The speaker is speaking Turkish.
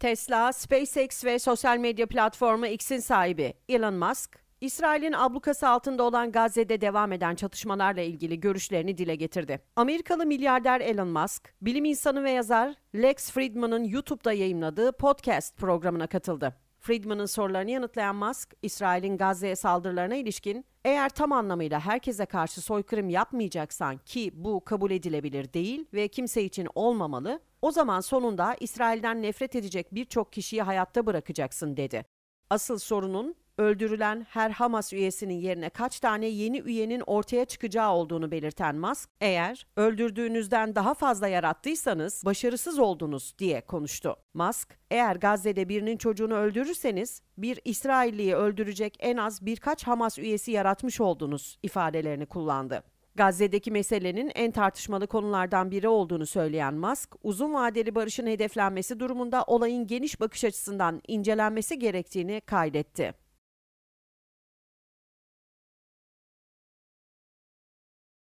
Tesla, SpaceX ve sosyal medya platformu X'in sahibi Elon Musk, İsrail'in ablukası altında olan Gazze'de devam eden çatışmalarla ilgili görüşlerini dile getirdi. Amerikalı milyarder Elon Musk, bilim insanı ve yazar Lex Friedman'ın YouTube'da yayımladığı podcast programına katıldı. Friedman'ın sorularını yanıtlayan Musk, İsrail'in Gazze'ye saldırılarına ilişkin eğer tam anlamıyla herkese karşı soykırım yapmayacaksan ki bu kabul edilebilir değil ve kimse için olmamalı, o zaman sonunda İsrail'den nefret edecek birçok kişiyi hayatta bırakacaksın dedi. Asıl sorunun öldürülen her Hamas üyesinin yerine kaç tane yeni üyenin ortaya çıkacağı olduğunu belirten Musk, eğer öldürdüğünüzden daha fazla yarattıysanız başarısız oldunuz diye konuştu. Musk, eğer Gazze'de birinin çocuğunu öldürürseniz bir İsrailliyi öldürecek en az birkaç Hamas üyesi yaratmış oldunuz ifadelerini kullandı. Gazze'deki meselenin en tartışmalı konulardan biri olduğunu söyleyen Musk, uzun vadeli barışın hedeflenmesi durumunda olayın geniş bakış açısından incelenmesi gerektiğini kaydetti.